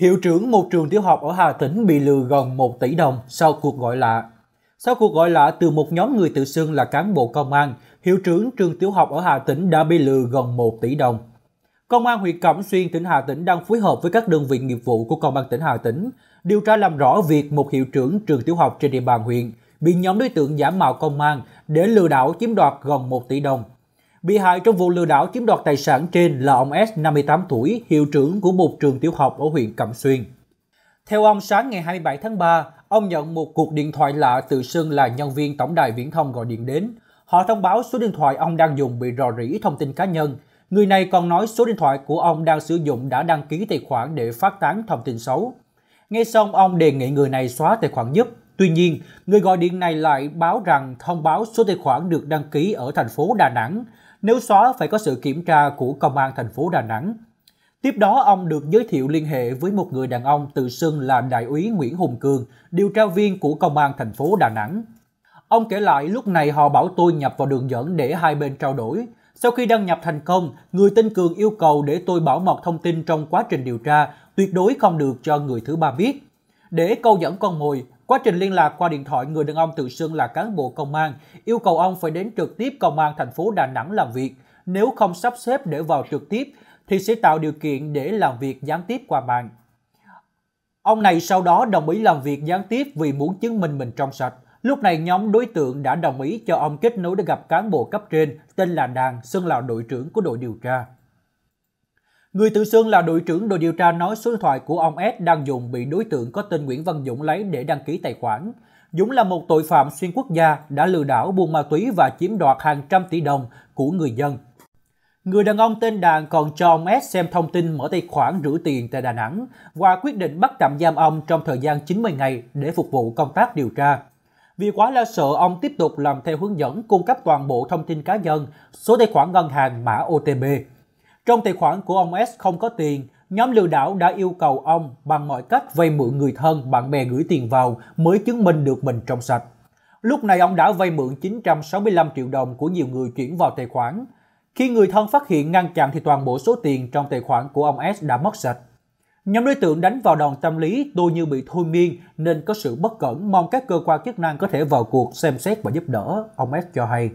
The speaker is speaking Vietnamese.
Hiệu trưởng một trường tiểu học ở Hà Tĩnh bị lừa gần 1 tỷ đồng sau cuộc gọi lạ. Sau cuộc gọi lạ từ một nhóm người tự xưng là cán bộ công an, hiệu trưởng trường tiểu học ở Hà Tĩnh đã bị lừa gần 1 tỷ đồng. Công an huyện Cẩm Xuyên, tỉnh Hà Tĩnh đang phối hợp với các đơn vị nghiệp vụ của Công an tỉnh Hà Tĩnh điều tra làm rõ việc một hiệu trưởng trường tiểu học trên địa bàn huyện bị nhóm đối tượng giả mạo công an để lừa đảo chiếm đoạt gần 1 tỷ đồng Bị hại trong vụ lừa đảo chiếm đoạt tài sản trên là ông S, 58 tuổi, hiệu trưởng của một trường tiểu học ở huyện Cẩm Xuyên. Theo ông, sáng ngày 27 tháng 3, ông nhận một cuộc điện thoại lạ tự xưng là nhân viên tổng đài viễn thông gọi điện đến. Họ thông báo số điện thoại ông đang dùng bị rò rỉ thông tin cá nhân. Người này còn nói số điện thoại của ông đang sử dụng đã đăng ký tài khoản để phát tán thông tin xấu. Ngay xong, ông đề nghị người này xóa tài khoản giúp. Tuy nhiên, người gọi điện này lại báo rằng thông báo số tài khoản được đăng ký ở thành phố Đà Nẵng nếu xóa phải có sự kiểm tra của Công an thành phố Đà Nẵng. Tiếp đó, ông được giới thiệu liên hệ với một người đàn ông tự xưng là Đại úy Nguyễn Hùng Cường, điều tra viên của Công an thành phố Đà Nẵng. Ông kể lại lúc này họ bảo tôi nhập vào đường dẫn để hai bên trao đổi. Sau khi đăng nhập thành công, người tên Cường yêu cầu để tôi bảo mật thông tin trong quá trình điều tra, tuyệt đối không được cho người thứ ba biết. Để câu dẫn con mồi, Quá trình liên lạc qua điện thoại, người đàn ông tự xưng là cán bộ công an, yêu cầu ông phải đến trực tiếp công an thành phố Đà Nẵng làm việc. Nếu không sắp xếp để vào trực tiếp, thì sẽ tạo điều kiện để làm việc gián tiếp qua mạng. Ông này sau đó đồng ý làm việc gián tiếp vì muốn chứng minh mình trong sạch. Lúc này nhóm đối tượng đã đồng ý cho ông kết nối để gặp cán bộ cấp trên tên là Đàn, xưng là đội trưởng của đội điều tra. Người tự xưng là đội trưởng đội điều tra nói số điện thoại của ông S đang dùng bị đối tượng có tên Nguyễn Văn Dũng lấy để đăng ký tài khoản. Dũng là một tội phạm xuyên quốc gia đã lừa đảo buôn ma túy và chiếm đoạt hàng trăm tỷ đồng của người dân. Người đàn ông tên Đàn còn cho ông S xem thông tin mở tài khoản rửa tiền tại Đà Nẵng và quyết định bắt tạm giam ông trong thời gian 90 ngày để phục vụ công tác điều tra. Vì quá lo sợ, ông tiếp tục làm theo hướng dẫn cung cấp toàn bộ thông tin cá nhân, số tài khoản ngân hàng mã OTP. Trong tài khoản của ông S không có tiền, nhóm lừa đảo đã yêu cầu ông bằng mọi cách vay mượn người thân, bạn bè gửi tiền vào mới chứng minh được mình trong sạch. Lúc này ông đã vay mượn 965 triệu đồng của nhiều người chuyển vào tài khoản. Khi người thân phát hiện ngăn chặn thì toàn bộ số tiền trong tài khoản của ông S đã mất sạch. Nhóm đối tượng đánh vào đòn tâm lý tôi như bị thôi miên nên có sự bất cẩn mong các cơ quan chức năng có thể vào cuộc xem xét và giúp đỡ, ông S cho hay.